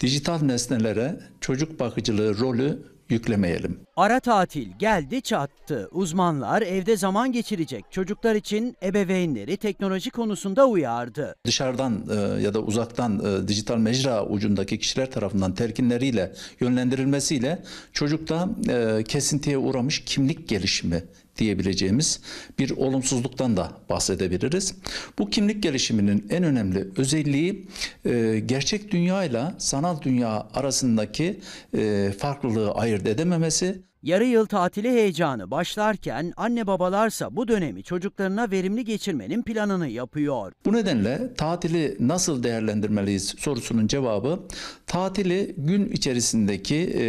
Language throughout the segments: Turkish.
dijital nesnelere çocuk bakıcılığı rolü yüklemeyelim. Ara tatil geldi çattı. Uzmanlar evde zaman geçirecek çocuklar için ebeveynleri teknoloji konusunda uyardı. Dışarıdan e, ya da uzaktan e, dijital mecra ucundaki kişiler tarafından terkinleriyle yönlendirilmesiyle çocukta e, kesintiye uğramış kimlik gelişimi diyebileceğimiz bir olumsuzluktan da bahsedebiliriz. Bu kimlik gelişiminin en önemli özelliği e, gerçek dünya ile sanal dünya arasındaki e, farklılığı ayırt edememesi. Yarı yıl tatili heyecanı başlarken anne babalarsa bu dönemi çocuklarına verimli geçirmenin planını yapıyor. Bu nedenle tatili nasıl değerlendirmeliyiz sorusunun cevabı tatili gün içerisindeki e,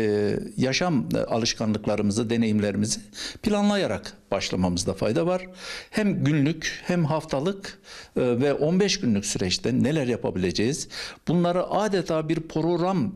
yaşam alışkanlıklarımızı, deneyimlerimizi planlayarak başlamamızda fayda var. Hem günlük hem haftalık e, ve 15 günlük süreçte neler yapabileceğiz? Bunları adeta bir program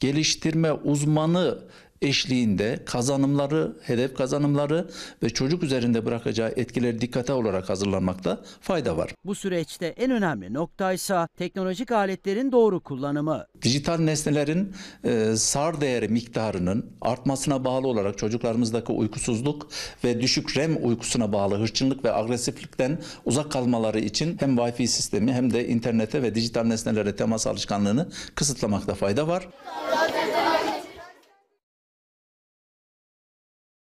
geliştirme uzmanı eşliğinde kazanımları, hedef kazanımları ve çocuk üzerinde bırakacağı etkileri dikkate olarak hazırlanmakta fayda var. Bu süreçte en önemli nokta ise teknolojik aletlerin doğru kullanımı. Dijital nesnelerin e, SAR değeri miktarının artmasına bağlı olarak çocuklarımızdaki uykusuzluk ve düşük REM uykusuna bağlı hırçınlık ve agresiflikten uzak kalmaları için hem Wi-Fi sistemi hem de internete ve dijital nesnelere temas alışkanlığını kısıtlamakta fayda var.